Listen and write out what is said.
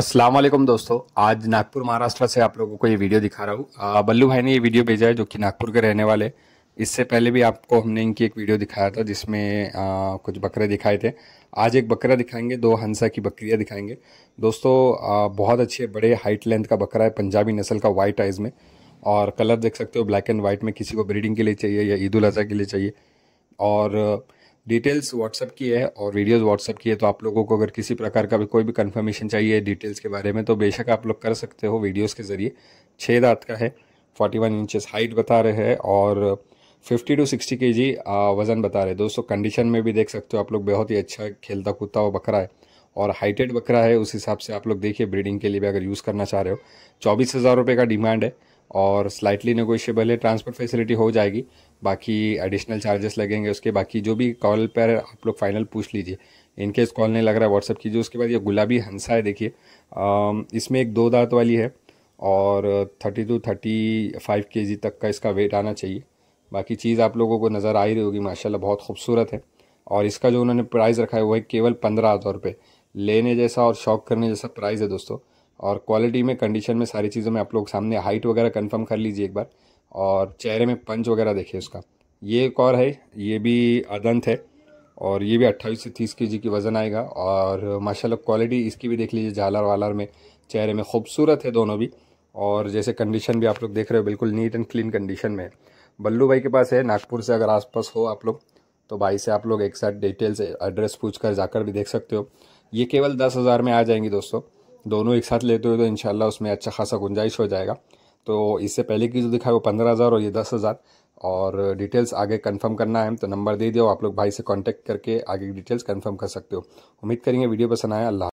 अस्सलाम वालेकुम दोस्तों आज नागपुर महाराष्ट्र से आप लोगों को ये वीडियो दिखा रहा हूँ बल्लू भाई ने ये वीडियो भेजा है जो कि नागपुर के रहने वाले इससे पहले भी आपको हमने इनकी एक वीडियो दिखाया था जिसमें आ, कुछ बकरे दिखाए थे आज एक बकरा दिखाएंगे दो हंसा की बकरियाँ दिखाएंगे दोस्तों आ, बहुत अच्छे बड़े हाइट लेंथ का बकरा है पंजाबी नस्ल का वाइट आइज़ में और कलर देख सकते हो ब्लैक एंड वाइट में किसी को ब्रीडिंग के लिए चाहिए या ईद उल के लिए चाहिए और डिटेल्स व्हाट्सअप की है और वीडियोस व्हाट्सअप की है तो आप लोगों को अगर किसी प्रकार का भी कोई भी कंफर्मेशन चाहिए डिटेल्स के बारे में तो बेशक आप लोग कर सकते हो वीडियोस के ज़रिए छः दांत का है 41 इंचज़ हाइट बता रहे हैं और 50 टू 60 के जी वज़न बता रहे दोस्तों कंडीशन में भी देख सकते हो आप लोग बहुत ही अच्छा खेलता कूदता हुआ बकरा है और हाइटेड बकरा है उस हिसाब से आप लोग देखिए ब्रीडिंग के लिए भी अगर यूज़ करना चाह रहे हो चौबीस हज़ार रुपये का डिमांड है और स्लाइटली नगोशियबल है ट्रांसपोर्ट फैसिलिटी हो जाएगी बाकी एडिशनल चार्जेस लगेंगे उसके बाकी जो भी कॉल पर आप लोग फाइनल पूछ लीजिए इनकेस कॉल नहीं लग रहा है व्हाट्सअप कीजिए उसके बाद ये गुलाबी हंसा है देखिए इसमें एक दो दांत वाली है और थर्टी टू थर्टी फाइव के जी तक का इसका वेट आना चाहिए बाकी चीज़ आप लोगों को नज़र आ ही रही होगी माशाल्लाह बहुत खूबसूरत है और इसका जो उन्होंने प्राइस रखा है वो है केवल पंद्रह हज़ार रुपये लेने जैसा और शौक करने जैसा प्राइस है दोस्तों और क्वालिटी में कंडीशन में सारी चीज़ों में आप लोग सामने हाइट वगैरह कंफर्म कर लीजिए एक बार और चेहरे में पंच वगैरह देखिए उसका ये एक और है ये भी अदंत है और ये भी अट्ठाईस से तीस के की वज़न आएगा और माशाल्लाह क्वालिटी इसकी भी देख लीजिए झालर वालर में चेहरे में खूबसूरत है दोनों भी और जैसे कंडीशन भी आप लोग देख रहे हो बिल्कुल नीट एंड क्लीन कंडीशन में है बल्लू भाई के पास है नागपुर से अगर आसपास हो आप लोग तो भाई से आप लोग एक साथ डिटेल से एड्रेस पूछ कर जाकर भी देख सकते हो ये केवल दस हज़ार में आ जाएंगी दोस्तों दोनों एक साथ लेते हो तो इन उसमें अच्छा खासा गुंजाइश हो जाएगा तो इससे पहले की जो दिखाई वो पंद्रह हज़ार और ये दस हज़ार और डिटेल्स आगे कंफर्म करना है तो नंबर दे दिया आप लोग भाई से कांटेक्ट करके आगे डिटेल्स कंफर्म कर सकते हो उम्मीद करेंगे वीडियो पसंद आया अल्लाह